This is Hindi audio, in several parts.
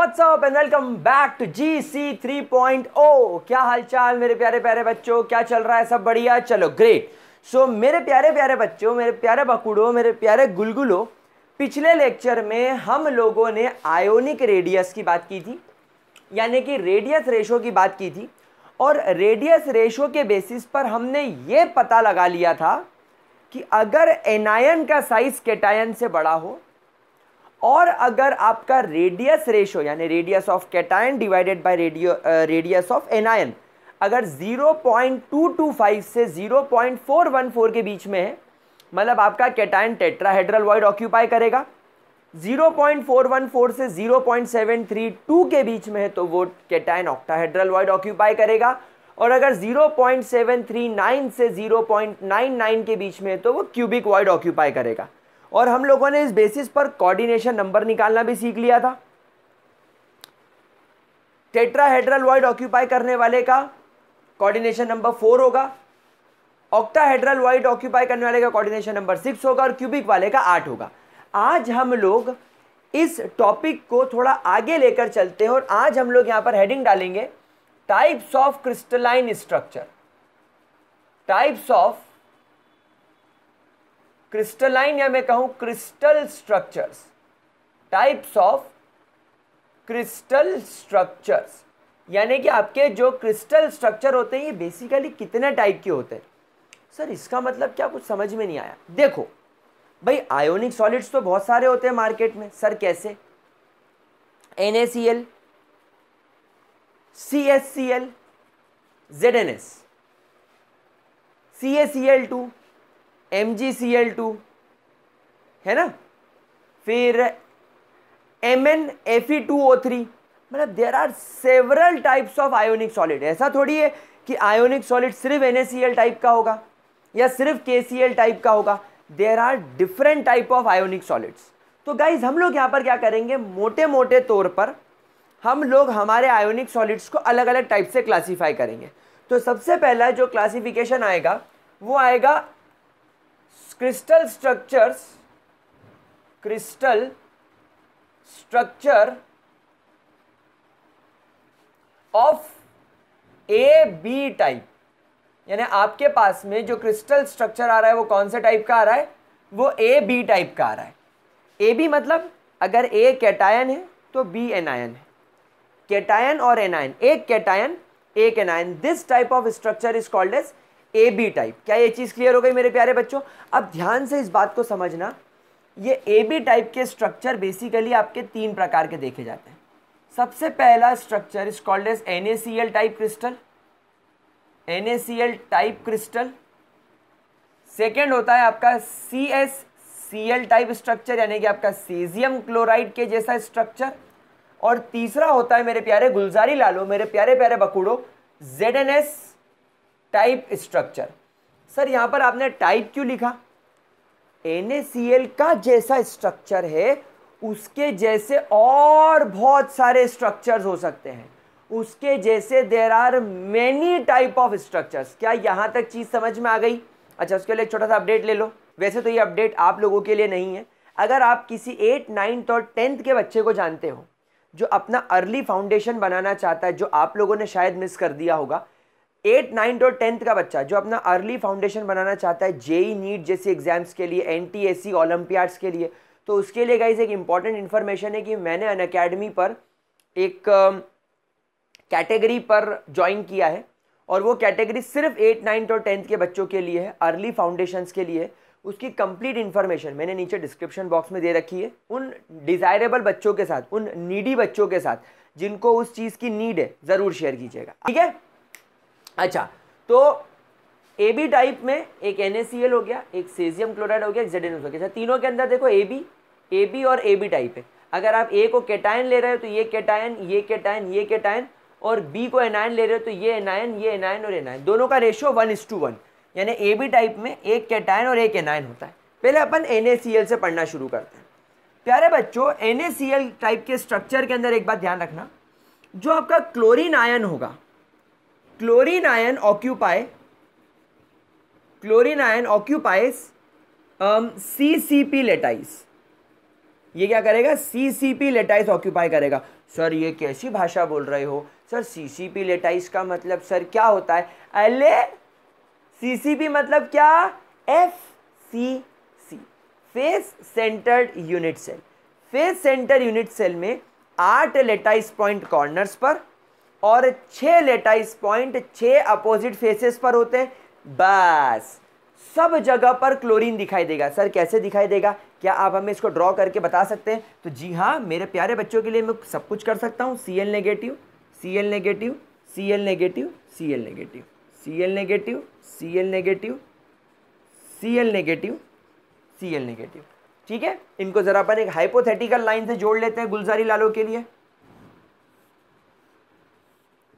up and welcome back to GC 3.0 क्या हालचाल मेरे प्यारे प्यारे बच्चों क्या चल रहा है सब बढ़िया चलो ग्रेट सो so, मेरे प्यारे प्यारे बच्चों मेरे प्यारे बकुड़ो मेरे प्यारे गुलगुलो पिछले लेक्चर में हम लोगों ने आयोनिक रेडियस की बात की थी यानी कि रेडियस रेशो की बात की थी और रेडियस रेशो के बेसिस पर हमने ये पता लगा लिया था कि अगर एनायन का साइज केटायन से बड़ा हो और अगर आपका रेडियस रेशो यानी radius of cation divided by radio radius of anion अगर 0.225 से 0.414 के बीच में है मतलब आपका कैटायन टेट्राहेड्रल वॉइड ऑक्यूपाई करेगा 0.414 से 0.732 के बीच में है तो वो कैटायन ऑक्टाहेड्रल वॉइड ऑक्यूपाई करेगा और अगर 0.739 से 0.99 के बीच में है तो वो क्यूबिक वॉइड ऑक्यूपाई करेगा और हम लोगों ने इस बेसिस पर कोऑर्डिनेशन नंबर निकालना भी सीख लिया था टेट्राहेड्रल वॉइड ऑक्यूपाई करने वाले का कोऑर्डिनेशन नंबर फोर होगा ऑक्टाहेड्रल वाइड ऑक्यूपाई करने वाले का कोऑर्डिनेशन नंबर सिक्स होगा और क्यूबिक वाले का आठ होगा आज हम लोग इस टॉपिक को थोड़ा आगे लेकर चलते हैं और आज हम लोग यहां पर हेडिंग डालेंगे types of crystalline structure types of crystalline या मैं कहूं crystal structures types of crystal structures यानी कि आपके जो क्रिस्टल स्ट्रक्चर होते हैं ये बेसिकली कितने टाइप के होते हैं सर इसका मतलब क्या कुछ समझ में नहीं आया देखो भाई आयोनिक सॉलिड्स तो बहुत सारे होते हैं मार्केट में सर कैसे N A C L C S C L Z N S C A C L two M G C L two है ना फिर M N F E two O three मतलब there are several types of ionic solid ऐसा थोड़ी है कि आयोनिक सॉलिड सिर्फ एन टाइप का होगा या सिर्फ के टाइप का होगा there are different type of ionic solids तो गाइज हम लोग यहाँ पर क्या करेंगे मोटे मोटे तौर पर हम लोग हमारे आयोनिक सॉलिड्स को अलग अलग टाइप से क्लासीफाई करेंगे तो सबसे पहला जो क्लासिफिकेशन आएगा वो आएगा crystal structures crystal structure of A B type यानी आपके पास में जो क्रिस्टल स्ट्रक्चर आ रहा है वो कौन से टाइप का आ रहा है वो ए बी टाइप का आ रहा है ए बी मतलब अगर ए कैटायन है तो बी एनायन है कैटायन और एनायन एक कैटायन एक anion this type of structure is called as A B type क्या ये चीज़ क्लियर हो गई मेरे प्यारे बच्चों अब ध्यान से इस बात को समझना ये ए बी टाइप के स्ट्रक्चर बेसिकली आपके तीन प्रकार के देखे जाते हैं सबसे पहला structure is called as N A C L type crystal N A C L type crystal second होता है आपका C S C L type structure यानी कि आपका सीजियम क्लोराइड के जैसा स्ट्रक्चर और तीसरा होता है मेरे प्यारे गुलजारी लालो मेरे प्यारे प्यारे बकूड़ो Z N S type structure sir यहाँ पर आपने टाइप क्यों लिखा एन का जैसा स्ट्रक्चर है उसके जैसे और बहुत सारे स्ट्रक्चर्स हो सकते हैं उसके जैसे there are many type of structures क्या यहाँ तक चीज़ समझ में आ गई अच्छा उसके लिए छोटा सा अपडेट ले लो वैसे तो ये अपडेट आप लोगों के लिए नहीं है अगर आप किसी एट नाइन्थ और टेंथ के बच्चे को जानते हो जो अपना अर्ली फाउंडेशन बनाना चाहता है जो आप लोगों ने शायद मिस कर दिया होगा एट नाइन्थ और टेंथ का बच्चा जो अपना अर्ली फाउंडेशन बनाना चाहता है जेई नीट जैसी एग्जाम्स के लिए N T S C olympiads के लिए तो उसके लिए गाइज एक इंपॉर्टेंट इन्फॉर्मेशन है कि मैंने अन अकेडमी पर एक कैटेगरी uh, पर ज्वाइन किया है और वो कैटेगरी सिर्फ एट नाइन्थ और टेंथ के बच्चों के लिए है अर्ली फाउंडेशंस के लिए उसकी कंप्लीट इन्फॉर्मेशन मैंने नीचे डिस्क्रिप्शन बॉक्स में दे रखी है उन डिज़ायरेबल बच्चों के साथ उन नीडी बच्चों के साथ जिनको उस चीज़ की नीड है ज़रूर शेयर कीजिएगा ठीक है अच्छा तो ए बी टाइप में एक एन हो गया एक सेजियम क्लोराइड हो गया एक जेड हो गया अच्छा, तीनों के अंदर देखो ए बी ए बी और ए बी टाइप है अगर आप ए को केटायन ले रहे हो तो ये केटायन ये केटायन ये केटायन और बी को एनायन ले रहे हो तो ये एनायन ये एनायन और एनायन दोनों का ratio one is to one यानी ए बी टाइप में एक केटायन और एक एनायन होता है पहले अपन एन से पढ़ना शुरू करते हैं प्यारे बच्चों एन टाइप के स्ट्रक्चर के अंदर एक बात ध्यान रखना जो आपका क्लोरिन आयन होगा ion occupy chlorine ion occupies C C P lattice ये क्या करेगा C C P lattice occupy करेगा सर ये कैसी भाषा बोल रहे हो sir C C P lattice का मतलब सर क्या होता है अले सी सी पी मतलब क्या F C C face centred unit cell face centre unit cell में आठ लेटाइस पॉइंट कॉर्नर्स पर और छः लेटाइस पॉइंट छः अपोजिट फेसेस पर होते हैं बस सब जगह पर क्लोरीन दिखाई देगा सर कैसे दिखाई देगा क्या आप हमें इसको ड्रॉ करके बता सकते हैं तो जी हाँ मेरे प्यारे बच्चों के लिए मैं सब कुछ कर सकता हूँ C L negative C L negative C L negative C L negative C L negative C L negative C L negative C L negative ठीक है इनको ज़रा अपन एक हाइपोथेटिकल लाइन से जोड़ लेते हैं गुलजारी लालों के लिए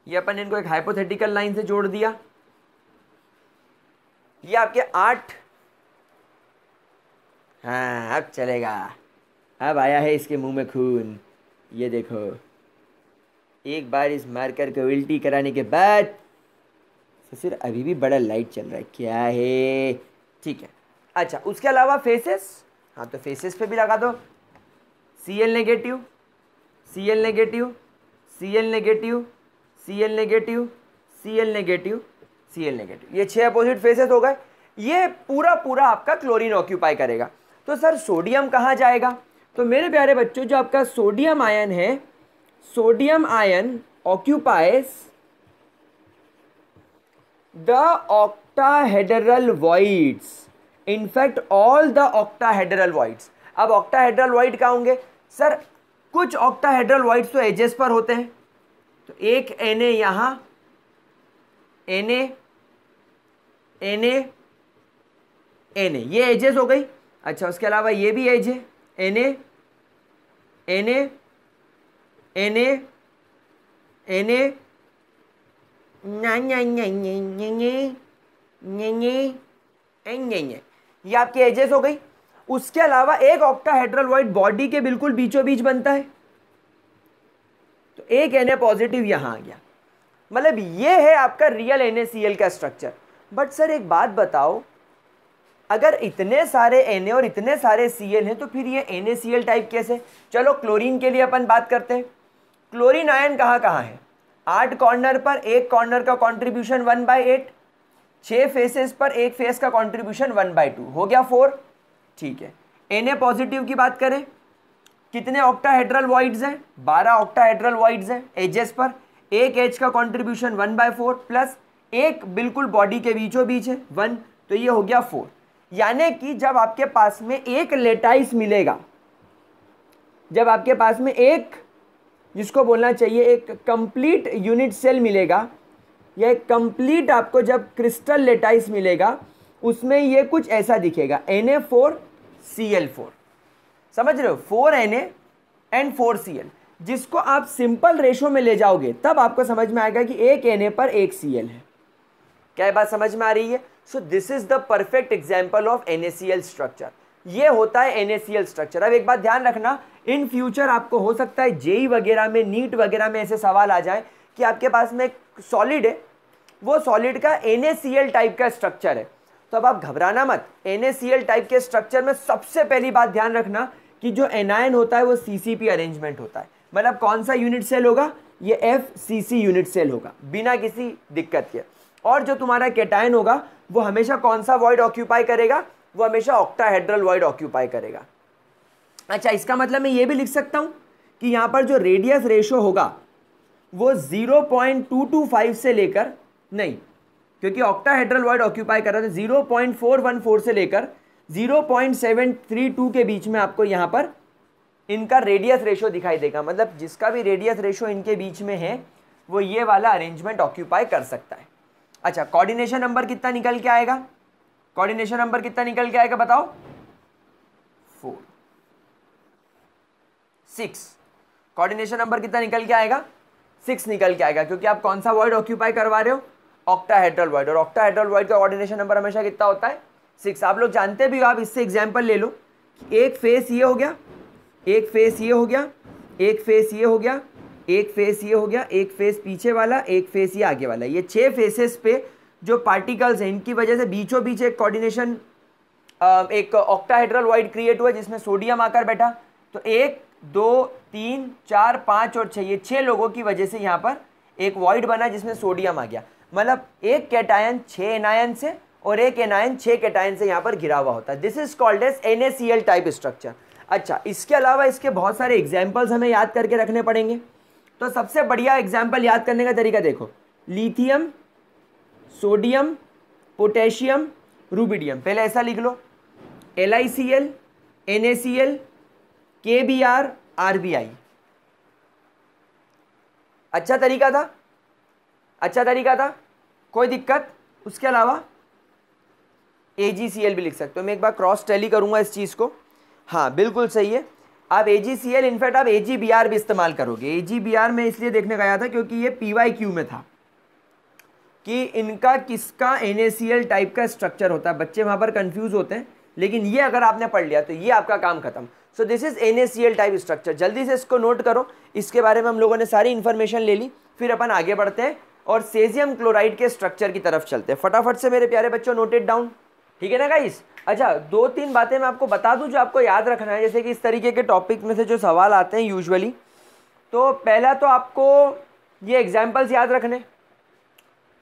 ये अपन इनको एक हाइपोथेटिकल लाइन से जोड़ दिया ये आपके आठ हाँ अब चलेगा अब आया है इसके मुंह में खून ये देखो एक बार इस मार्कर को उल्टी कराने के बाद ससुर अभी भी बड़ा लाइट चल रहा है क्या है ठीक है अच्छा उसके अलावा फेसेस हाँ तो फेसेस पे भी लगा दो C L negative C L negative C L negative C L negative C L negative C L negative ये छह अपोजिट फेसेस हो गए ये पूरा पूरा आपका क्लोरीन ऑक्यूपाई करेगा तो सर सोडियम कहाँ जाएगा तो मेरे प्यारे बच्चों जो आपका सोडियम आयन है sodium ion occupies the octahedral voids in fact all the octahedral voids अब ऑक्टाहेडरल वॉइड क्या होंगे सर कुछ ऑक्टाहेड्रल वॉइड्स तो एजेस पर होते हैं तो एक एन ए यहाँ N A N A N A ये एजेस हो गई अच्छा उसके अलावा ये भी एज है N A N A N A N A ये आपकी एजेस हो गई उसके अलावा एक ऑक्टाहेड्रल वॉइड बॉडी के बिल्कुल बीचों बीच बनता है तो एक एन पॉजिटिव यहाँ आ गया मतलब ये है आपका रियल एन का स्ट्रक्चर बट सर एक बात बताओ अगर इतने सारे एन और इतने सारे सी हैं तो फिर ये एन टाइप कैसे चलो क्लोरीन के लिए अपन बात करते हैं क्लोरीन आयन कहाँ कहाँ है आठ कॉर्नर पर एक कॉर्नर का कॉन्ट्रीब्यूशन वन बाई एट छः फेसेस पर एक फेस का कॉन्ट्रीब्यूशन वन बाई टू हो गया फोर ठीक है एन पॉजिटिव की बात करें कितने ऑक्टाहेड्रल वॉइड्स हैं बारह ऑक्टाहेड्रल वॉइड्स हैं एजेस पर एक एज का contribution one by four plus एक बिल्कुल बॉडी के बीचों बीच है वन तो ये हो गया फोर यानी कि जब आपके पास में एक लेटाइस मिलेगा जब आपके पास में एक जिसको बोलना चाहिए एक कंप्लीट यूनिट सेल मिलेगा या एक कंप्लीट आपको जब क्रिस्टल लेटाइस मिलेगा उसमें ये कुछ ऐसा दिखेगा N A four C L four समझ रहे हो four N A and four C L जिसको आप सिंपल रेशो में ले जाओगे तब आपको समझ में आएगा कि एक एन ए पर एक सी एल है क्या बात समझ में आ रही है so this is the perfect example of N A C L structure ये होता है N A C L structure अब एक बात ध्यान रखना इन फ्यूचर आपको हो सकता है जेई e वगैरह में नीट वगैरह में ऐसे सवाल आ जाए कि आपके पास में सॉलिड है वो सॉलिड का एन टाइप का स्ट्रक्चर है तो अब आप घबराना मत एन टाइप के स्ट्रक्चर में सबसे पहली बात ध्यान रखना कि जो एनायन होता है वो सीसीपी अरेंजमेंट होता है मतलब कौन सा यूनिट सेल होगा ये F C C unit cell होगा बिना किसी दिक्कत के और जो तुम्हारा कैटायन होगा वो हमेशा कौन सा वॉइड ऑक्यूपाई करेगा वो हमेशा ऑक्टाहेड्रल वॉइड ऑक्यूपाई करेगा अच्छा इसका मतलब मैं ये भी लिख सकता हूँ कि यहाँ पर जो रेडियस रेशो होगा वो 0.225 से लेकर नहीं क्योंकि ऑक्टाहेड्रल वॉइड ऑक्यूपाई कर रहा था 0.414 से लेकर 0.732 के बीच में आपको यहाँ पर इनका रेडियस रेशो दिखाई देगा मतलब जिसका भी रेडियस रेशो इनके बीच में है वो ये वाला अरेंजमेंट ऑक्यूपाई कर सकता है अच्छा कोऑर्डिनेशन नंबर कितना निकल के आएगा कोऑर्डिनेशन नंबर कितना निकल के आएगा बताओ फोर सिक्स कोऑर्डिनेशन नंबर कितना निकल के आएगा सिक्स निकल के आएगा क्योंकि आप कौन सा वर्ड ऑक्यूपाई करवा रहे हो ऑक्टा हेड्रल वर्ड और ऑक्टा हेड्रल वर्ड का ऑर्डिनेशन नंबर हमेशा कितना होता है सिक्स आप लोग जानते भी हो आप इससे एग्जाम्पल ले लो एक फेस ये हो गया एक फेस ये हो गया एक फेस ये हो गया एक फेस ये हो गया एक फेस पीछे वाला एक फेस ये आगे वाला ये छः फेसेस पे जो पार्टिकल्स हैं इनकी वजह से बीचों बीच एक कोऑर्डिनेशन एक ऑक्टाहेड्रल वाइड क्रिएट हुआ जिसमें सोडियम आकर बैठा तो एक दो तीन चार पाँच और छः ये छः लोगों की वजह से यहाँ पर एक वाइड बना जिसमें सोडियम आ गया मतलब एक कैटायन छः एनायन से और एक एनायन छः केटायन से यहाँ पर घिरा हुआ होता है this is called as N type structure अच्छा इसके अलावा इसके बहुत सारे एग्जाम्पल्स हमें याद करके रखने पड़ेंगे तो सबसे बढ़िया एग्जाम्पल याद करने का तरीका देखो लिथियम सोडियम पोटेशियम रूबिडियम पहले ऐसा लिख लो L I C L N A C L K B R R B I अच्छा तरीका था अच्छा तरीका था कोई दिक्कत उसके अलावा ए जी सी एल भी लिख सकते हो मैं एक बार क्रॉस टैली करूँगा इस चीज़ को हाँ बिल्कुल सही है आप ए जी सी एल इनफैक्ट आप ए जी बी आर भी इस्तेमाल करोगे ए जी बी आर में इसलिए देखने गया था क्योंकि ये पी वाई क्यू में था कि इनका किसका N A C L type का स्ट्रक्चर होता है बच्चे वहाँ पर कन्फ्यूज़ होते हैं लेकिन ये अगर आपने पढ़ लिया तो ये आपका काम खत्म so this is N A C L type structure जल्दी से इसको नोट करो इसके बारे में हम लोगों ने सारी इन्फॉर्मेशन ले ली फिर अपन आगे बढ़ते हैं और सेजियम क्लोराइड के स्ट्रक्चर की तरफ चलते हैं फटाफट से मेरे प्यारे बच्चों नोटेड डाउन ठीक है ना गाइस अच्छा दो तीन बातें मैं आपको बता दूं जो आपको याद रखना है जैसे कि इस तरीके के टॉपिक में से जो सवाल आते हैं यूजुअली तो पहला तो आपको ये एग्जाम्पल्स याद रखने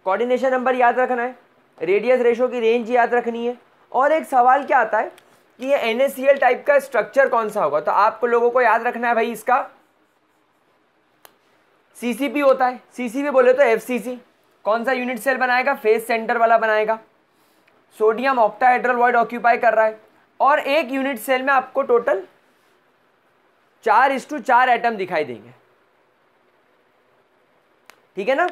कोऑर्डिनेशन नंबर याद रखना है रेडियस रेशो की रेंज याद रखनी है और एक सवाल क्या आता है कि ये एन टाइप का स्ट्रक्चर कौन सा होगा तो आपको लोगों को याद रखना है भाई इसका सी होता है सी बोले तो एफ कौन सा यूनिट सेल बनाएगा फेस सेंटर वाला बनाएगा सोडियम ऑक्टाहाइड्रल वर्ड ऑक्यूपाई कर रहा है और एक यूनिट सेल में आपको टोटल चार इस टू चार एटम दिखाई देंगे ठीक है ना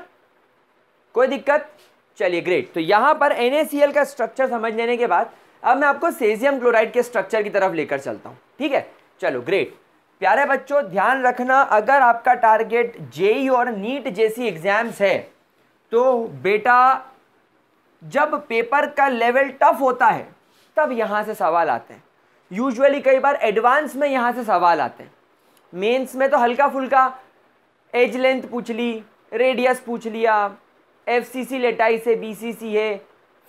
कोई दिक्कत चलिए ग्रेट तो यहां पर एन का स्ट्रक्चर समझ लेने के बाद अब मैं आपको सेजियम क्लोराइड के स्ट्रक्चर की तरफ लेकर चलता हूं ठीक है चलो ग्रेट प्यारे बच्चों ध्यान रखना अगर आपका टारगेट जेई e और नीट जैसी एग्जाम्स है तो बेटा जब पेपर का लेवल टफ होता है तब यहाँ से सवाल आते हैं यूजुअली कई बार एडवांस में यहाँ से सवाल आते हैं मेंस में तो हल्का फुल्का एज लेंथ पूछ ली रेडियस पूछ लिया एफ सी सी लेटाई से बी सी सी है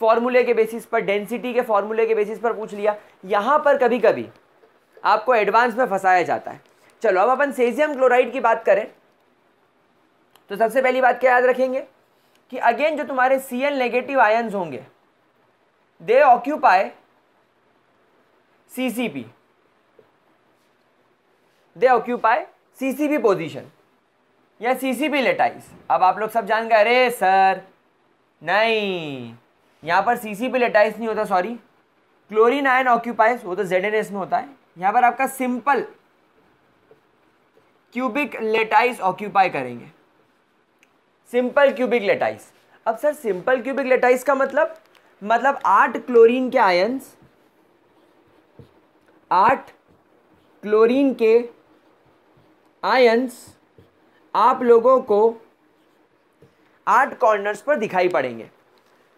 फॉर्मूले के बेसिस पर डेंसिटी के फॉर्मूले के बेसिस पर पूछ लिया यहाँ पर कभी कभी आपको एडवांस में फंसाया जाता है चलो अब अपन सेजियम क्लोराइड की बात करें तो सबसे पहली बात क्या याद रखेंगे कि अगेन जो तुम्हारे सी एल नेगेटिव आयन्स होंगे they occupy C C P they occupy C C P position या सी सी पी लेटाइस अब आप लोग सब जान गए अरे सर नहीं यहाँ पर सी सी पी लेटाइस नहीं होता सॉरी क्लोरीन आयन ऑक्यूपाइज वो तो जेड एन एस में होता है यहाँ पर आपका सिंपल क्यूबिक लेटाइस ऑक्यूपाई करेंगे सिंपल क्यूबिक लेटाइस अब सर सिंपल क्यूबिक लेटाइस का मतलब मतलब आठ क्लोरीन के आयंस आठ क्लोरीन के आयंस आप लोगों को आठ कॉर्नर्स पर दिखाई पड़ेंगे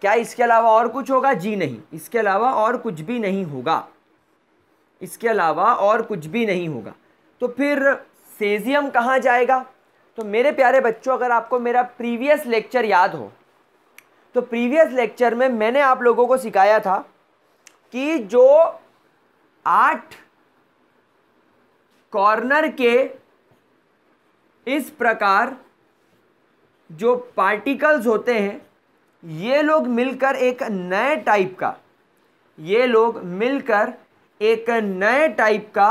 क्या इसके अलावा और कुछ होगा जी नहीं इसके अलावा और कुछ भी नहीं होगा इसके अलावा और कुछ भी नहीं होगा तो फिर सेजियम कहाँ जाएगा तो मेरे प्यारे बच्चों अगर आपको मेरा प्रीवियस लेक्चर याद हो तो प्रीवियस लेक्चर में मैंने आप लोगों को सिखाया था कि जो आठ कॉर्नर के इस प्रकार जो पार्टिकल्स होते हैं ये लोग मिलकर एक नए टाइप का ये लोग मिलकर एक नए टाइप का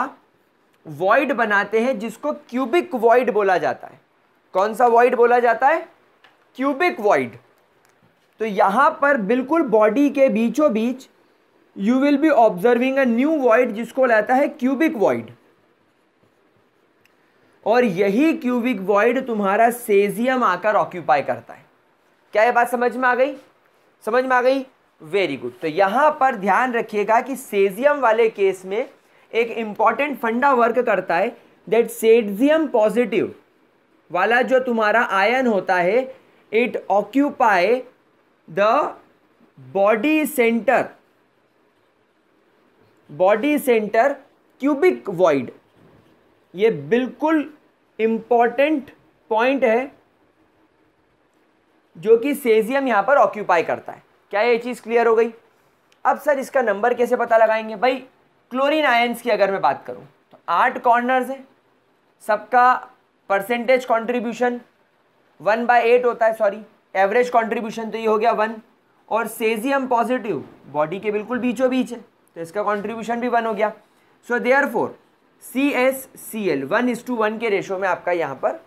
वॉइड बनाते हैं जिसको क्यूबिक वॉइड बोला जाता है कौन सा वॉइड बोला जाता है क्यूबिक वॉइड तो यहां पर बिल्कुल बॉडी के बीचों बीच you will be observing a new void जिसको लाता है क्यूबिक वॉइड और यही क्यूबिक वॉइड तुम्हारा सेजियम आकर ऑक्यूपाई करता है क्या यह बात समझ में आ गई समझ में आ गई वेरी गुड तो यहां पर ध्यान रखिएगा कि सेजियम वाले केस में एक इंपॉर्टेंट फंडा वर्क करता है दैट सेजियम पॉजिटिव वाला जो तुम्हारा आयन होता है it occupy the body centre body centre cubic void ये बिल्कुल इंपॉर्टेंट पॉइंट है जो कि सेजियम यहाँ पर ऑक्यूपाई करता है क्या ये चीज़ क्लियर हो गई अब सर इसका नंबर कैसे पता लगाएंगे भाई क्लोरीन आयन्स की अगर मैं बात करूँ तो आठ कॉर्नर्स हैं सबका percentage contribution one by eight होता है सॉरी एवरेज कंट्रीब्यूशन तो ये हो गया वन और सेजियम पॉजिटिव बॉडी के बिल्कुल बीचों बीच है तो इसका कंट्रीब्यूशन भी वन हो गया so there four C S C L one is to one के रेशो में आपका यहाँ पर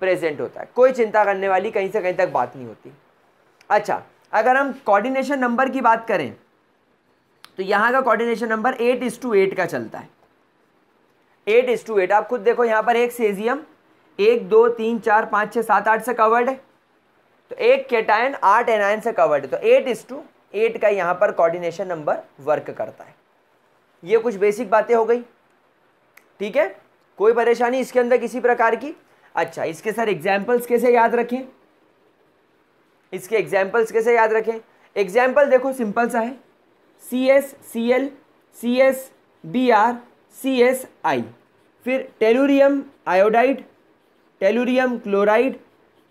प्रेजेंट होता है कोई चिंता करने वाली कहीं से कहीं तक बात नहीं होती अच्छा अगर हम कॉर्डिनेशन नंबर की बात करें तो यहाँ का coordination number eight is to eight का चलता है एट इज टू एट आप खुद देखो यहाँ पर एक सेजियम एक दो तीन चार पाँच छः सात आठ से कवर्ड है तो एक केटायन आठ एनायन से कवर्ड है तो एट इज टू एट का यहाँ पर कोऑर्डिनेशन नंबर वर्क करता है ये कुछ बेसिक बातें हो गई ठीक है कोई परेशानी इसके अंदर किसी प्रकार की अच्छा इसके सर एग्जाम्पल्स कैसे याद रखें इसके एग्जाम्पल्स कैसे याद रखें एग्जाम्पल देखो सिंपल सा है C S C L C S B R C S I फिर tellurium iodide tellurium chloride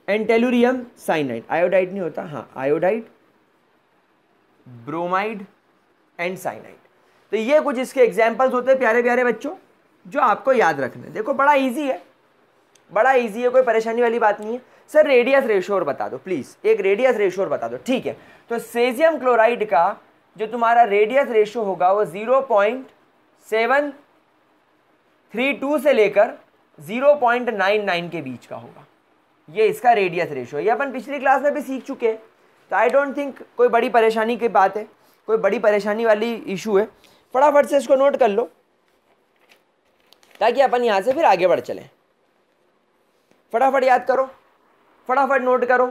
and tellurium cyanide iodide नहीं होता हाँ आयोडाइड ब्रोमाइड एंड साइनाइड तो ये कुछ इसके एग्जाम्पल्स होते हैं प्यारे प्यारे बच्चों जो आपको याद रखने देखो बड़ा ईजी है बड़ा ईजी है कोई परेशानी वाली बात नहीं है सर रेडियस रेशोर बता दो प्लीज़ एक रेडियस रेशोर बता दो ठीक है तो सेजियम क्लोराइड का जो तुम्हारा रेडियस रेशो होगा वो zero point seven three two से लेकर 0.99 के बीच का होगा ये इसका रेडियस रेशो है ये अपन पिछली क्लास में भी सीख चुके हैं तो आई डोंट थिंक कोई बड़ी परेशानी की बात है कोई बड़ी परेशानी वाली इशू है फटाफट से इसको नोट कर लो ताकि अपन यहाँ से फिर आगे बढ़ चलें फटाफट याद करो फटाफट नोट करो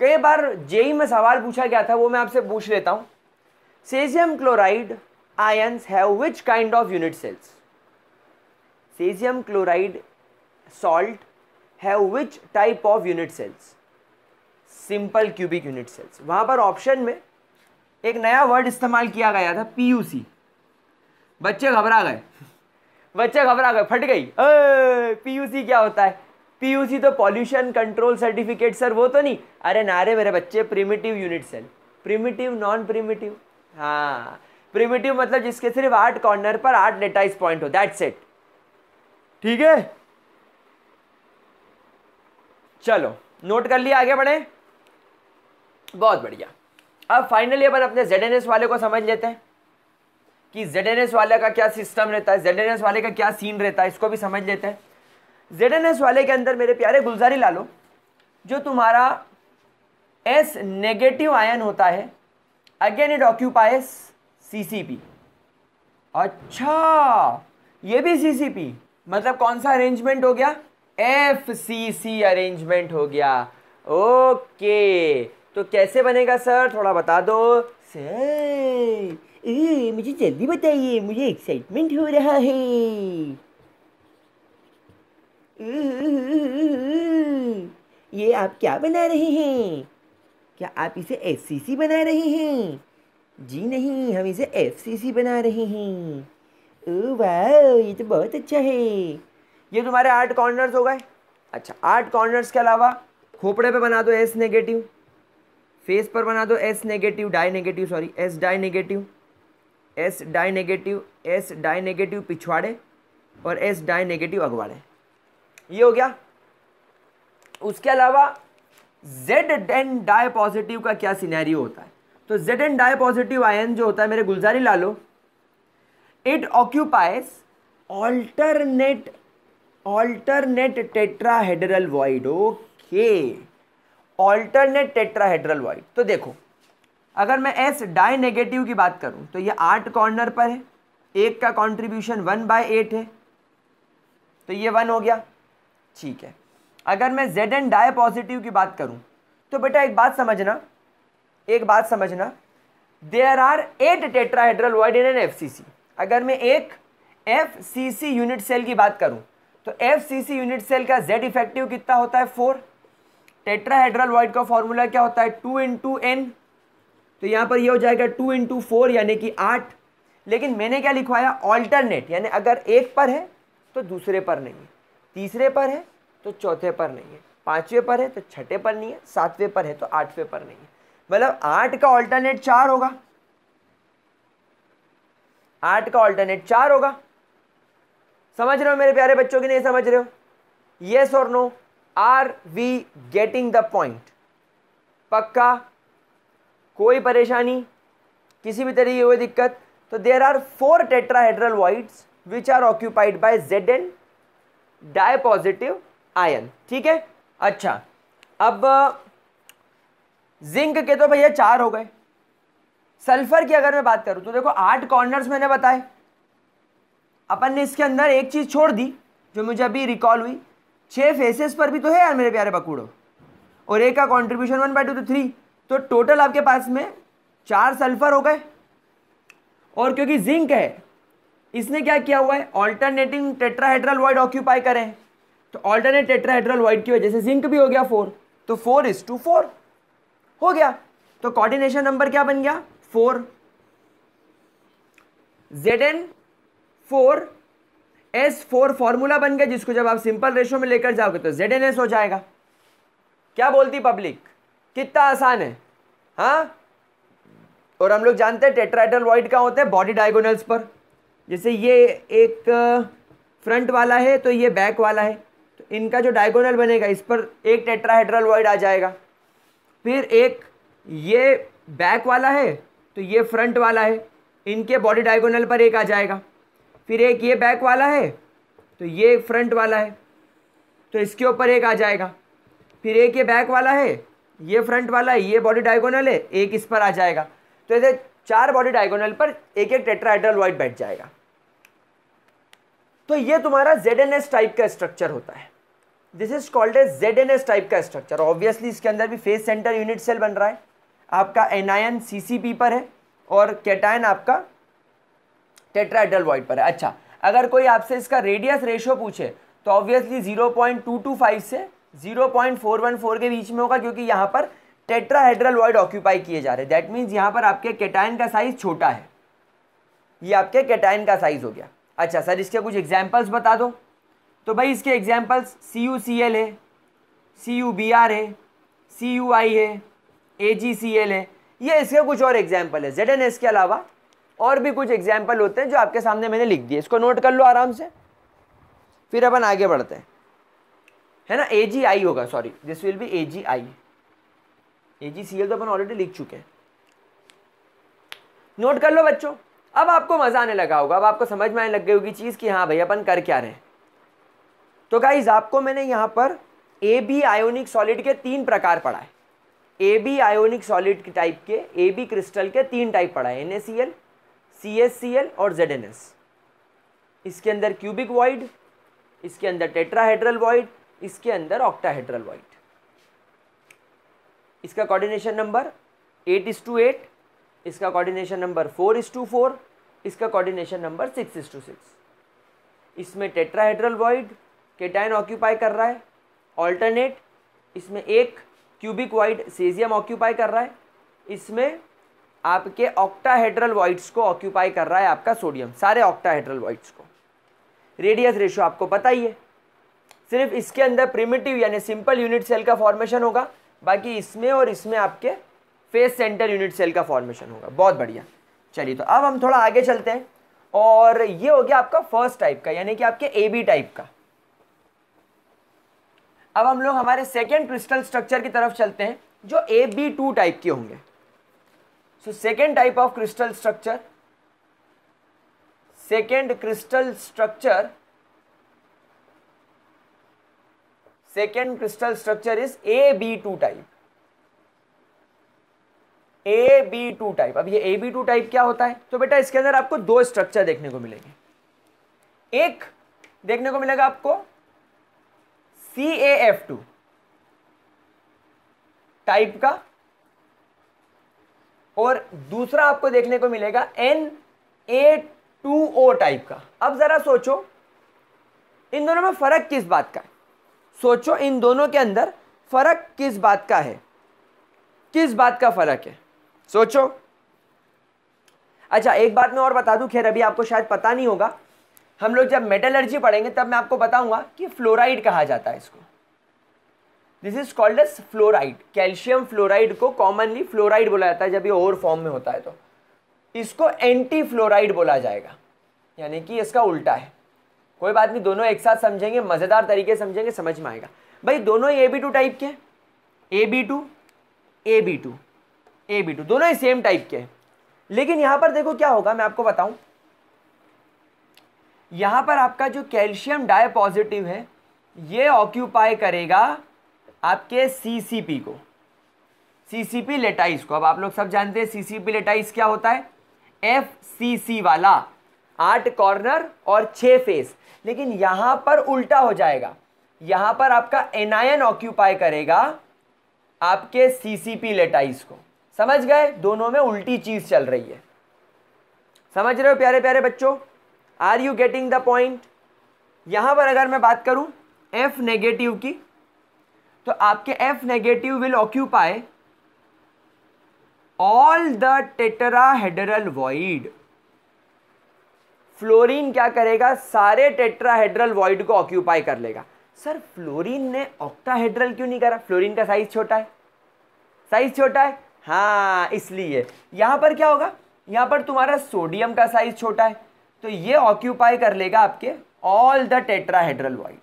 कई बार जेई में सवाल पूछा गया था वो मैं आपसे पूछ लेता हूँ caesium chloride ions have which kind of unit cells caesium chloride salt है which type of unit cells simple cubic unit cells वहाँ पर ऑप्शन में एक नया वर्ड इस्तेमाल किया गया था पीयूसी बच्चे घबरा गए बच्चे घबरा गए फट गई पीयूसी क्या होता है पीयूसी तो पॉल्यूशन कंट्रोल सर्टिफिकेट सर वो तो नहीं अरे नारे मेरे बच्चे primitive unit cell primitive non primitive हाँ प्रिमिटिव मतलब जिसके सिर्फ आठ कॉर्नर पर आठ लेटाइस पॉइंट हो दैट सेट ठीक है चलो नोट कर लिया आगे बढ़े बहुत बढ़िया अब फाइनली अपन अपने जेड एन एस वाले को समझ लेते हैं कि जेड एन एस वाले का क्या सिस्टम रहता है जेड एन एस वाले का क्या सीन रहता है इसको भी समझ लेते हैं जेड एन एस वाले के अंदर मेरे प्यारे गुलजारी लालो जो तुम्हारा एस नेगेटिव आयन होता है again it occupies C C P अच्छा ये भी सी सी पी मतलब कौन सा अरेंजमेंट हो गया एफ सी सी अरेंजमेंट हो गया ओके तो कैसे बनेगा सर थोड़ा बता दो सर ए, मुझे जल्दी बताइए मुझे एक्साइटमेंट हो रहा है ये आप क्या बना रहे हैं क्या आप इसे एफ बना रहे हैं जी नहीं हम इसे एफ सी सी बना रहे हैं ये तो बहुत अच्छा है ये तुम्हारे आठ कॉर्नर्स हो गए अच्छा आठ कॉर्नर्स के अलावा खोपड़े पे बना दो एस नेगेटिव फेस पर बना दो S negative di negative sorry S di negative S di negative S di negative पिछवाड़े और एस डाई नेगेटिव अगवाड़े ये हो गया उसके अलावा जेड एंड डाई पॉजिटिव का क्या सिनेरियो होता है तो Z N di positive ion जो होता है मेरे गुलजारी लालो it occupies alternate alternate tetrahedral void okay alternate tetrahedral void तो देखो अगर मैं एस डाई नेगेटिव की बात करूं तो ये आठ कॉर्नर पर है एक का कंट्रीब्यूशन वन बाय एट है तो ये वन हो गया ठीक है अगर मैं जेड एंड डाई पॉजिटिव की बात करूं तो बेटा एक बात समझना एक बात समझना there are eight tetrahedral void in an F C C अगर मैं एक F C C unit cell की बात करूं तो F C C unit cell का जेड इफेक्टिव कितना होता है फोर टेट्राहेड्रल वाइड का फॉर्मूला क्या होता है टू इंटू एन तो यहाँ पर यह हो जाएगा टू इंटू फोर यानी कि आठ लेकिन मैंने क्या लिखवाया ऑल्टरनेट यानी अगर एक पर है तो दूसरे पर नहीं है तीसरे पर है तो चौथे पर नहीं है पाँचवें पर है तो छठे पर नहीं है सातवें पर है तो आठवें पर नहीं है मतलब आठ का ऑल्टरनेट चार होगा आठ का ऑल्टरनेट चार होगा समझ रहे हो मेरे प्यारे बच्चों की नहीं समझ रहे हो येस और no are we getting the point पक्का कोई परेशानी किसी भी तरीके की कोई दिक्कत तो there are four tetrahedral voids which are occupied by Z N di positive ion ठीक है अच्छा अब जिंक uh, के तो भैया चार हो गए सल्फर की अगर मैं बात करूँ तो देखो आठ कॉर्नर्स मैंने बताए अपन ने इसके अंदर एक चीज़ छोड़ दी जो मुझे अभी रिकॉल हुई छः फेसेस पर भी तो है यार मेरे प्यारे पकूड़ो और एक का कॉन्ट्रीब्यूशन वन बाई टू तो थ्री तो टोटल आपके पास में चार सल्फर हो गए और क्योंकि जिंक है इसने क्या किया हुआ है ऑल्टरनेटिंग टेट्राहेड्रल वाइड ऑक्यूपाई करें तो ऑल्टरनेट टेट्राहेड्रल वाइड की वजह से जिंक भी हो गया फोर तो फोर इज टू फोर हो गया तो कोऑर्डिनेशन नंबर क्या बन गया four Z N four S four formula बन गया जिसको जब आप सिंपल रेशो में लेकर जाओगे तो जेड एन एस हो जाएगा क्या बोलती पब्लिक कितना आसान है हाँ और हम लोग जानते हैं टेट्राइडल वॉइड का होता है बॉडी डायगोनल्स पर जैसे ये एक फ्रंट वाला है तो ये बैक वाला है तो इनका जो डायगोनल बनेगा इस पर एक टेट्राहेड्रल वॉइड आ जाएगा फिर एक ये बैक वाला है तो ये फ्रंट वाला है इनके बॉडी डायगोनल पर एक आ जाएगा फिर एक ये बैक वाला है तो ये फ्रंट वाला है तो इसके ऊपर एक आ जाएगा फिर एक ये बैक वाला है ये फ्रंट वाला है ये बॉडी डायगोनल है एक इस पर आ जाएगा तो ऐसे चार बॉडी डायगोनल पर एक एक टेट्राइडल वाइड बैठ जाएगा तो ये तुम्हारा जेड एन एस टाइप का स्ट्रक्चर होता है this is called as Z N S type का स्ट्रक्चर ऑब्वियसली इसके अंदर भी फेस सेंटर यूनिट सेल बन रहा है आपका एनायन सीसीपी पर है और कैटायन आपका टेट्राइडल वॉइड पर है अच्छा अगर कोई आपसे इसका रेडियस रेशो पूछे तो ऑब्वियसली 0.225 से 0.414 के बीच में होगा क्योंकि यहाँ पर टेट्राहेड्रल वॉइड ऑक्यूपाई किए जा रहे हैं दैट मीन्स यहाँ पर आपके कैटायन का साइज छोटा है ये आपके कैटायन का साइज हो गया अच्छा सर इसके कुछ एग्जाम्पल्स बता दो तो भाई इसके examples C U C L है सी यू बी आर है सी यू आई है ए जी सी एल है ये इसके कुछ और एग्जाम्पल है जेड एन एस के अलावा और भी कुछ एग्जाम्पल होते हैं जो आपके सामने मैंने लिख दिए इसको नोट कर लो आराम से फिर अपन आगे बढ़ते हैं है ना ए जी आई होगा sorry this will be A G I A G C L तो अपन ऑलरेडी लिख चुके हैं नोट कर लो बच्चों अब आपको मज़ा आने लगा होगा अब आपको समझ में आने लग गई होगी चीज़ कि हाँ भाई अपन कर क्या रहे तो गाइज आपको मैंने यहाँ पर ए बी आयोनिक सॉलिड के तीन प्रकार पढ़ाए ए बी आयोनिक सॉलिड के टाइप के ए बी क्रिस्टल के तीन टाइप पड़ा है N A C L C S C L और जेड एन एस इसके अंदर क्यूबिक वॉइड इसके अंदर टेट्राहेड्रल वॉइड इसके अंदर ऑक्टाहेड्रल वॉइड इसका coordination number eight is to eight इसका coordination number four is to four इसका coordination number six is to six इसमें टेट्राहेड्रल वॉइड केटाइन ऑक्यूपाई कर रहा है ऑल्टरनेट इसमें एक क्यूबिक वाइड सेजियम ऑक्यूपाई कर रहा है इसमें आपके ऑक्टाहेड्रल वाइड्स को ऑक्यूपाई कर रहा है आपका सोडियम सारे ऑक्टाहेड्रल वाइड्स को रेडियस रेशो आपको पता ही है सिर्फ इसके अंदर प्रिमिटिव यानी सिंपल यूनिट सेल का फॉर्मेशन होगा बाकी इसमें और इसमें आपके फेस सेंटर यूनिट सेल का फॉर्मेशन होगा बहुत बढ़िया चलिए तो अब हम थोड़ा आगे चलते हैं और ये हो गया आपका फर्स्ट टाइप का यानी कि आपके ए बी टाइप का अब हम लोग हमारे सेकेंड क्रिस्टल स्ट्रक्चर की तरफ चलते हैं जो ए बी टू टाइप के होंगे so second type of crystal structure second crystal structure second crystal structure is A B two type A B two type अब ये ए बी टू टाइप क्या होता है तो बेटा इसके अंदर आपको दो स्ट्रक्चर देखने को मिलेंगे एक देखने को मिलेगा आपको C A F two type का और दूसरा आपको देखने को मिलेगा N A two O type का अब ज़रा सोचो इन दोनों में फ़र्क किस बात का है सोचो इन दोनों के अंदर फ़र्क किस बात का है किस बात का फ़र्क है सोचो अच्छा एक बात मैं और बता दूं खैर अभी आपको शायद पता नहीं होगा हम लोग जब मेटलर्जी पढ़ेंगे तब मैं आपको बताऊंगा कि फ्लोराइड कहा जाता है इसको this is called as fluoride calcium fluoride को कॉमनली फ्लोराइड बोला जाता है जब ये ओवर फॉर्म में होता है तो इसको एंटी फ्लोराइड बोला जाएगा यानी कि इसका उल्टा है कोई बात नहीं दोनों एक साथ समझेंगे मज़ेदार तरीके से समझेंगे समझ में आएगा भाई दोनों ए बी टू टाइप के A B two A B two A B two दोनों ही सेम टाइप के हैं लेकिन यहाँ पर देखो क्या होगा मैं आपको बताऊँ यहाँ पर आपका जो कैल्शियम पॉजिटिव है ये ऑक्यूपाई करेगा आपके सीसीपी को सीसीपी लेटाइस को अब आप लोग सब जानते हैं सीसीपी लेटाइस क्या होता है एफ सी सी वाला आठ कॉर्नर और छः फेस लेकिन यहाँ पर उल्टा हो जाएगा यहाँ पर आपका एनायन ऑक्यूपाई करेगा आपके सीसीपी लेटाइस को समझ गए दोनों में उल्टी चीज़ चल रही है समझ रहे हो प्यारे प्यारे बच्चों are you getting the point यहाँ पर अगर मैं बात करूँ एफ नेगेटिव की तो आपके F negative will occupy all the hedral void fluorine क्या करेगा सारे टेट्राहेड्रल वॉइड को ऑक्यूपाई कर लेगा सर फ्लोरीन ने ऑक्टाहेड्रल क्यों नहीं करा फ्लोरीन का साइज छोटा है साइज छोटा है हाँ इसलिए यहाँ पर क्या होगा यहाँ पर तुम्हारा सोडियम का साइज छोटा है तो ये ऑक्यूपाई कर लेगा आपके ऑल द टेट्राहेड्रल वाइड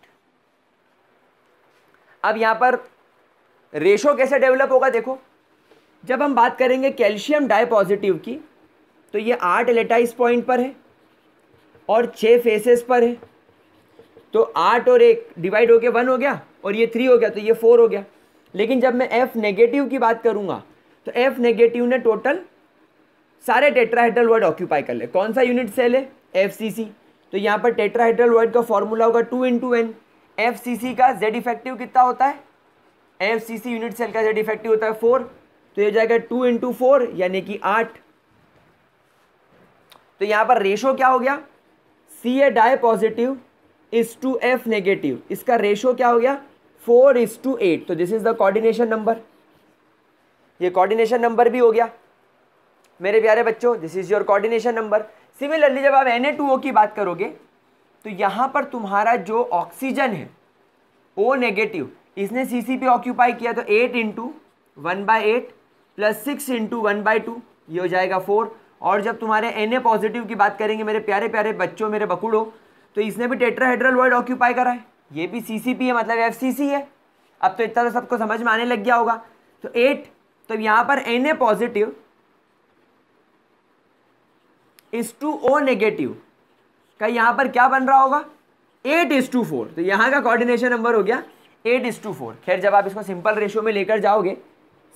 अब यहाँ पर रेशो कैसे डेवलप होगा देखो जब हम बात करेंगे कैल्शियम डाइपॉजिटिव की तो ये आठ एलेटाइस पॉइंट पर है और छह फेसेस पर है तो आठ और एक डिवाइड होके वन हो गया और ये थ्री हो गया तो ये फोर हो गया लेकिन जब मैं एफ नेगेटिव की बात करूँगा तो एफ नेगेटिव ने टोटल सारे टेट्राहेड्रल वर्ड ऑक्यूपाई कर ले कौन सा यूनिट सेल है एफ सी सी तो यहाँ पर टेट्राहाइड्रल वर्ड का फॉर्मूला होगा two into N F C C का जेड इफेक्टिव कितना होता है F C C unit cell का जेड इफेक्टिव होता है फोर तो ये जाएगा टू इंटू फोर यानी कि आठ तो यहाँ पर रेशो क्या हो गया C A di positive is to F negative इसका रेशो क्या हो गया फोर इज टू एट तो this is the coordination number ये कोऑर्डिनेशन नंबर भी हो गया मेरे प्यारे बच्चों this is your coordination number similarly जब आप Na2O की बात करोगे तो यहाँ पर तुम्हारा जो ऑक्सीजन है ओ नेगेटिव इसने सी सी पी ऑक्यूपाई किया तो eight into one by eight plus six into one by two ये हो जाएगा फोर और जब तुम्हारे एन ए पॉजिटिव की बात करेंगे मेरे प्यारे प्यारे बच्चों मेरे बकुड़ो तो इसने भी टेट्राहेड्रल वर्ड ऑक्यूपाई करा है ये भी सी सी पी है मतलब एफ सी सी है अब तो इतना तो सबको समझ में आने लग गया होगा तो एट तो यहाँ पर N A positive is to O negative का यहाँ पर क्या बन रहा होगा एट इज टू फोर तो यहाँ का कोऑर्डिनेशन नंबर हो गया एट इज टू फोर खैर जब आप इसको सिंपल रेशियो में लेकर जाओगे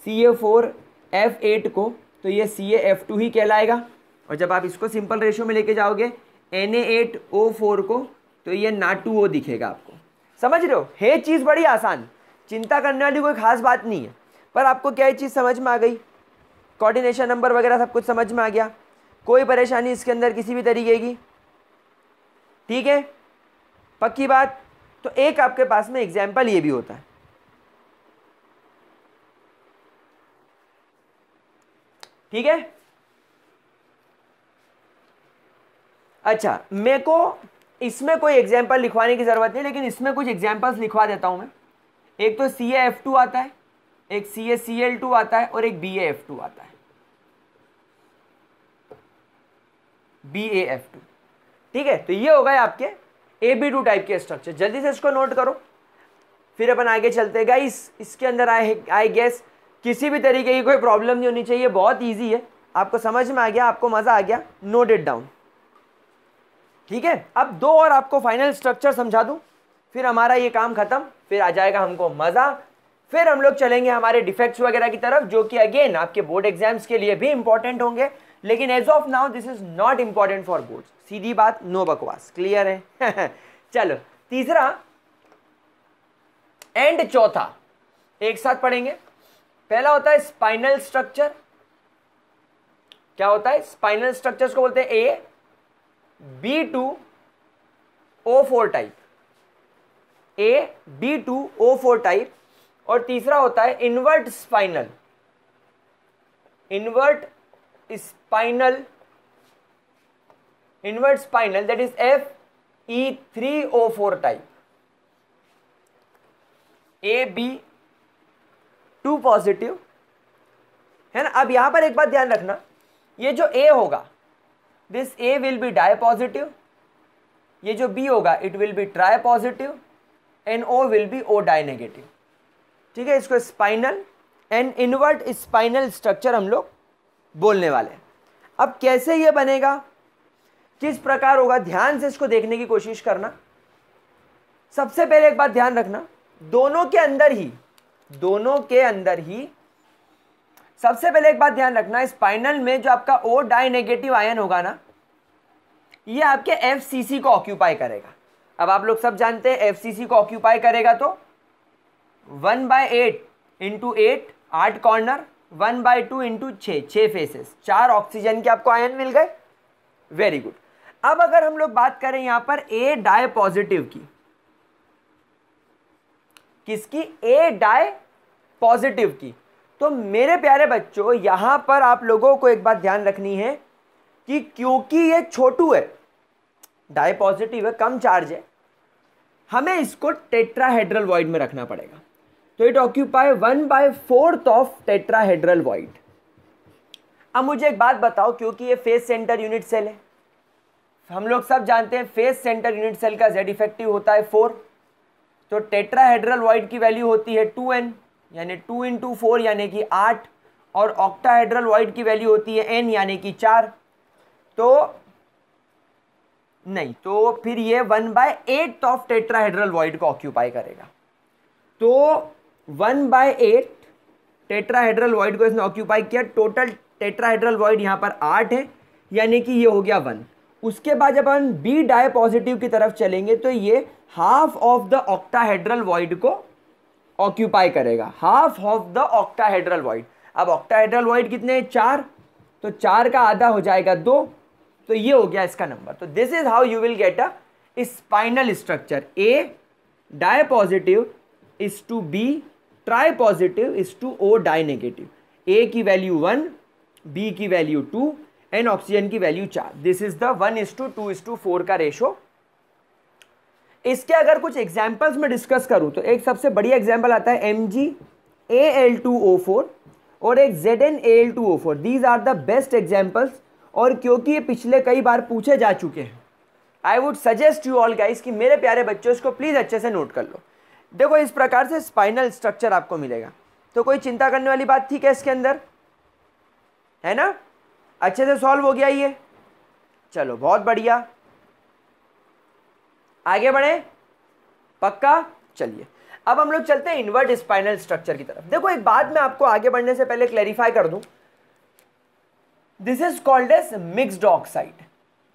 C A four F eight को तो ये सी ए एफ टू ही कहलाएगा और जब आप इसको सिंपल रेशियो में लेकर जाओगे N A eight O four को तो ये ना टू ओ दिखेगा आपको समझ रहे हो हे चीज़ बड़ी आसान चिंता करने वाली कोई खास बात नहीं है पर आपको क्या चीज़ समझ में आ गई कोऑर्डिनेशन नंबर वगैरह सब कुछ समझ में आ गया कोई परेशानी इसके अंदर किसी भी तरीके की ठीक है पक्की बात तो एक आपके पास में एग्जाम्पल ये भी होता है ठीक है अच्छा मेरे को इसमें कोई एग्जाम्पल लिखवाने की ज़रूरत नहीं लेकिन इसमें कुछ एग्जाम्पल्स लिखवा देता हूं मैं एक तो सी एफ टू आता है एक सी ए सी एल टू आता है और एक बी एफ टू आता है बी ए एफ टू ठीक है तो ये हो गए आपके ए बी टू टाइप के स्ट्रक्चर जल्दी से इसको नोट करो फिर अपन आगे चलते इस, इसके अंदर आए आई गेस किसी भी तरीके की कोई प्रॉब्लम नहीं होनी चाहिए बहुत ईजी है आपको समझ में आ गया आपको मज़ा आ गया नोट इट डाउन ठीक है अब दो और आपको फाइनल स्ट्रक्चर समझा दूँ फिर हमारा ये काम ख़त्म फिर आ जाएगा हमको मज़ा फिर हम लोग चलेंगे हमारे डिफेक्ट्स वगैरह की तरफ जो कि अगेन आपके बोर्ड एग्जाम्स के लिए भी इंपॉर्टेंट होंगे लेकिन as of now this is not important for board सीधी बात नो बकवास क्लियर है चलो तीसरा एंड चौथा एक साथ पढ़ेंगे पहला होता है स्पाइनल स्ट्रक्चर क्या होता है स्पाइनल स्ट्रक्चर्स को बोलते हैं A B two O four type A B two O four type और तीसरा होता है invert spinel invert spinel spinel invert that is F E three O four type A B two positive है ना अब यहां पर एक बात ध्यान रखना ये जो ए होगा this A will be di positive ये जो बी होगा it will be tri positive and O will be O di negative ठीक है इसको spinel and invert spinel structure हम लोग बोलने वाले अब कैसे ये बनेगा किस प्रकार होगा ध्यान से इसको देखने की कोशिश करना सबसे पहले एक बात ध्यान रखना दोनों के अंदर ही दोनों के अंदर ही सबसे पहले एक बात ध्यान रखना स्पाइनल में जो आपका ओ डाई नेगेटिव आयन होगा ना ये आपके एफ को ऑक्यूपाई करेगा अब आप लोग सब जानते हैं एफ को ऑक्यूपाई करेगा तो one by eight into eight आठ corner one by two into छः छः फेसेस चार ऑक्सीजन के आपको आयन मिल गए वेरी गुड अब अगर हम लोग बात करें यहाँ पर ए डाई पॉजिटिव की किसकी ए डाई पॉजिटिव की तो मेरे प्यारे बच्चों यहाँ पर आप लोगों को एक बात ध्यान रखनी है कि क्योंकि ये छोटू है डाई पॉजिटिव है कम चार्ज है हमें इसको टेट्राहेड्रल वॉइड में रखना पड़ेगा तो it occupy one by fourth of tetrahedral void अब मुझे एक बात बताओ क्योंकि ये फेस सेंटर यूनिट सेल है हम लोग सब जानते हैं फेस सेंटर यूनिट सेल का जेड इफेक्टिव होता है फोर तो टेट्राहेड्रल वॉइड की वैल्यू होती है टू एन यानी टू इन टू फोर यानी कि आठ और ऑक्टाहेड्रल वॉइड की वैल्यू होती है एन यानी कि चार तो नहीं तो फिर ये one by eight of tetrahedral void को ऑक्यूपाई करेगा तो one by eight tetrahedral void को इसने ऑक्यूपाई किया टोटल टेट्राहेड्रल वॉइड यहाँ पर आठ है यानी कि ये हो गया वन उसके बाद जब हम बी डाई पॉजिटिव की तरफ चलेंगे तो ये half of the octahedral void को ऑक्यूपाई करेगा half of the octahedral void अब ऑक्टाहेड्रल वॉइड कितने हैं चार तो चार का आधा हो जाएगा दो तो ये हो गया इसका नंबर तो this is how you will get a spinel structure A di positive is to B tri positive is to O di negative A की वैल्यू वन बी की वैल्यू टू एंड ऑक्सीजन की वैल्यू चार this is the one is to two is to four का रेशो इसके अगर कुछ एग्जाम्पल्स में डिस्कस करूँ तो एक सबसे बढ़िया एग्जाम्पल आता है M G A L two O four और एक Z N A L two O four these are the best examples और क्योंकि ये पिछले कई बार पूछे जा चुके हैं I would suggest you all guys कि मेरे प्यारे बच्चों इसको प्लीज़ अच्छे से नोट कर लो देखो इस प्रकार से स्पाइनल स्ट्रक्चर आपको मिलेगा तो कोई चिंता करने वाली बात थी क्या इसके अंदर है ना अच्छे से सॉल्व हो गया ये चलो बहुत बढ़िया आगे बढ़े पक्का चलिए अब हम लोग चलते हैं इन्वर्ट स्पाइनल स्ट्रक्चर की तरफ देखो एक बात मैं आपको आगे बढ़ने से पहले क्लैरिफाई कर दूं this is called as mixed oxide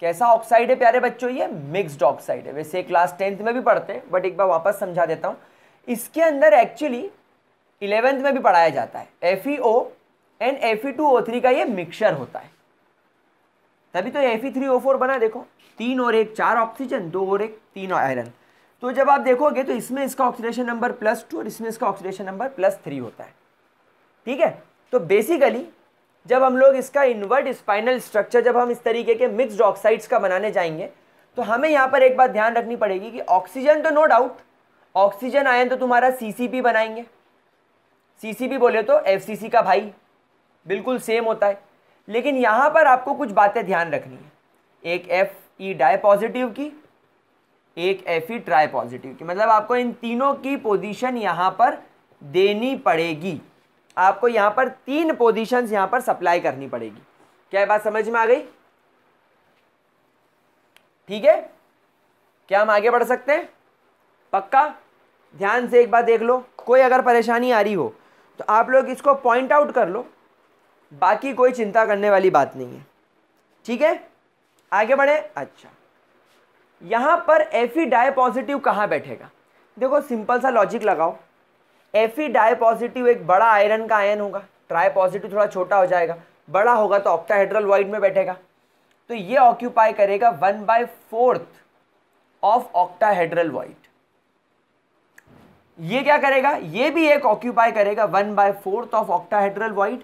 कैसा ऑक्साइड है प्यारे बच्चों ये मिक्सड ऑक्साइड है वैसे क्लास टेंथ में भी पढ़ते हैं बट एक बार वापस समझा देता हूँ इसके अंदर एक्चुअली इलेवेंथ में भी पढ़ाया जाता है F E O and F E two O three का ये मिक्सचर होता है तभी तो F E three O four बना देखो तीन और एक चार ऑक्सीजन दो और एक तीन और आयरन तो जब आप देखोगे तो इसमें इसका ऑक्सीडेशन नंबर प्लस टू और इसमें इसका ऑक्सीडेशन नंबर प्लस थ्री होता है ठीक है तो बेसिकली जब हम लोग इसका इन्वर्ट स्पाइनल स्ट्रक्चर जब हम इस तरीके के मिक्सड ऑक्साइड्स का बनाने जाएंगे तो हमें यहाँ पर एक बात ध्यान रखनी पड़ेगी कि ऑक्सीजन तो नो डाउट ऑक्सीजन आए तो तुम्हारा सी बनाएंगे सी बोले तो एफ का भाई बिल्कुल सेम होता है लेकिन यहाँ पर आपको कुछ बातें ध्यान रखनी है एक एफ ई डाई पॉजिटिव की एक एफ ई ट्राई पॉजिटिव की मतलब आपको इन तीनों की पोजीशन यहाँ पर देनी पड़ेगी आपको यहाँ पर तीन पोजीशंस यहाँ पर सप्लाई करनी पड़ेगी क्या बात समझ में आ गई ठीक है क्या हम आगे बढ़ सकते हैं पक्का ध्यान से एक बार देख लो कोई अगर परेशानी आ रही हो तो आप लोग इसको पॉइंट आउट कर लो बाकी कोई चिंता करने वाली बात नहीं है ठीक है आगे बढ़े अच्छा यहाँ पर एफ ई डाई पॉजिटिव कहाँ बैठेगा देखो सिंपल सा लॉजिक लगाओ एफ ई डाई पॉजिटिव एक बड़ा आयरन का आयन होगा ट्राई पॉजिटिव थोड़ा छोटा हो जाएगा बड़ा होगा तो ऑक्टाहेड्रल वाइड में बैठेगा तो ये ऑक्यूपाई करेगा one by fourth of octahedral void ये क्या करेगा ये भी एक ऑक्यूपाई करेगा one by fourth of octahedral void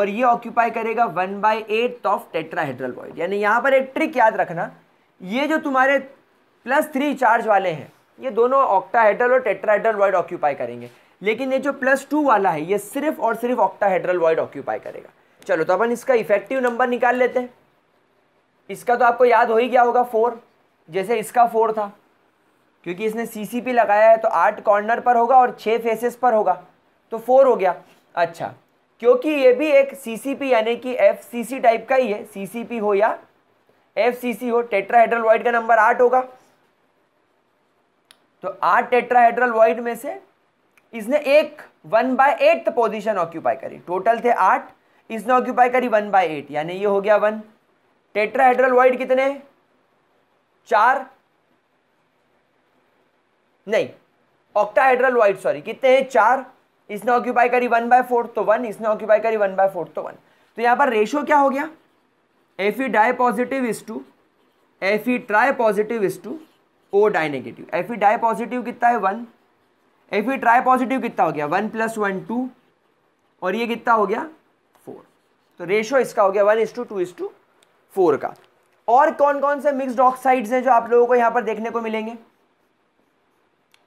और ये ऑक्यूपाई करेगा one by eight of tetrahedral void यानी यहां पर एक ट्रिक याद रखना ये जो तुम्हारे प्लस थ्री चार्ज वाले हैं ये दोनों ऑक्टाहेड्रल और टेट्राहेड्रल वाइड ऑक्यूपाई करेंगे लेकिन ये जो प्लस टू वाला है ये सिर्फ और सिर्फ ऑक्टाहेड्रल वॉइड ऑक्यूपाई करेगा चलो तो अपन इसका इफेक्टिव नंबर निकाल लेते हैं इसका तो आपको याद हो ही गया होगा फोर जैसे इसका फोर था क्योंकि इसने सीसीपी लगाया है तो आठ कॉर्नर पर होगा और छः फेसेस पर होगा तो फोर हो गया अच्छा क्योंकि ये भी एक सीसीपी यानी कि एफसीसी टाइप का ही है सीसीपी हो या एफसीसी हो टेट्राहेड्रल वॉइड का नंबर आठ होगा तो आठ टेट्राहेड्रल वॉइड में से इसने एक one by eight position occupy करी टोटल थे आठ इसने ऑक्यूपाई करी वन बाय एट यानी ये हो गया वन टेट्राहेड्रल वाइड कितने चार नहीं ऑक्टाहेड्रल वाइड सॉरी कितने हैं चार इसने ऑक्यूपाई करी वन बाय फोर तो वन इसने ऑक्यूपाई करी वन बाय फोर तो वन तो यहां पर रेशो क्या हो गया F E di positive is to F E tri positive is to O di negative F E di positive कितना है one F E tri positive कितना हो गया वन प्लस वन टू और ये कितना हो गया फोर तो रेशो इसका हो गया one is to two is to four का और कौन कौन से मिक्सड ऑक्साइड्स हैं जो आप लोगों को यहाँ पर देखने को मिलेंगे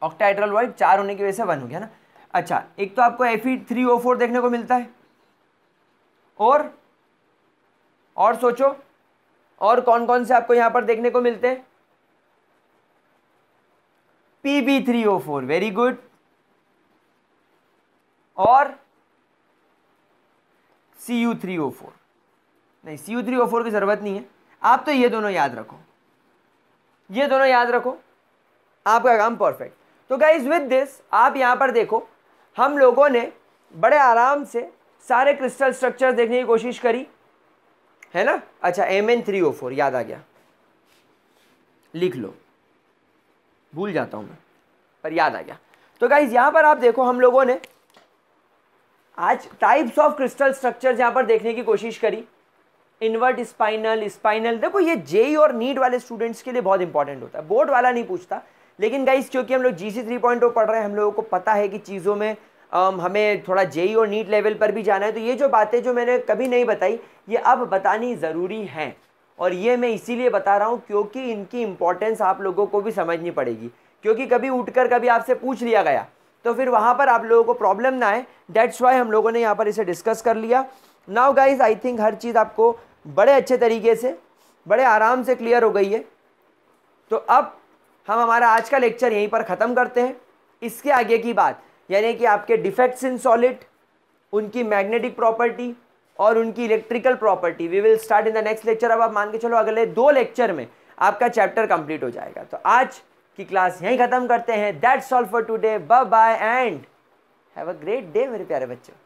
ऑक्टाइड्रल वाइट चार होने की वजह से वन हो गया ना अच्छा एक तो आपको F E three O four देखने को मिलता है और और सोचो और कौन कौन से आपको यहाँ पर देखने को मिलते हैं P B three O four very good और C U three O four नहीं C U three O four की ज़रूरत नहीं है आप तो ये दोनों याद रखो ये दोनों याद रखो आपका काम परफेक्ट तो गाइज विद दिस आप यहाँ पर देखो हम लोगों ने बड़े आराम से सारे क्रिस्टल स्ट्रक्चर देखने की कोशिश करी है ना अच्छा M N three O four याद आ गया लिख लो भूल जाता हूँ मैं पर याद आ गया तो गाइज यहाँ पर आप देखो हम लोगों ने आज टाइप्स ऑफ क्रिस्टल स्ट्रक्चर यहाँ पर देखने की कोशिश करी इनवर्ट स्पाइनल स्पाइनल देखो ये जेई और नीट वाले स्टूडेंट्स के लिए बहुत इंपॉर्टेंट होता है बोर्ड वाला नहीं पूछता लेकिन गाइज क्योंकि हम लोग जी सी थ्री पॉइंट पढ़ रहे हैं हम लोगों को पता है कि चीज़ों में आम, हमें थोड़ा जेई और नीट लेवल पर भी जाना है तो ये जो बातें जो मैंने कभी नहीं बताई ये अब बतानी ज़रूरी हैं और ये मैं इसीलिए बता रहा हूँ क्योंकि इनकी इम्पोर्टेंस आप लोगों को भी समझनी पड़ेगी क्योंकि कभी उठकर कभी आपसे पूछ लिया गया तो फिर वहाँ पर आप लोगों को प्रॉब्लम ना आए डेट्स वाई हम लोगों ने यहाँ पर इसे डिस्कस कर लिया नाउ गाइज आई थिंक हर चीज़ आपको बड़े अच्छे तरीके से बड़े आराम से क्लियर हो गई है तो अब हम हमारा आज का लेक्चर यहीं पर ख़त्म करते हैं इसके आगे की बात यानी कि आपके डिफेक्ट्स इन सॉलिड उनकी मैग्नेटिक प्रॉपर्टी और उनकी electrical property we will start in the next lecture अब आप मान के चलो अगले दो लेक्चर में आपका चैप्टर कंप्लीट हो जाएगा तो आज की क्लास यहीं ख़त्म करते हैं that's all for today bye bye and have a great day मेरे प्यारे बच्चों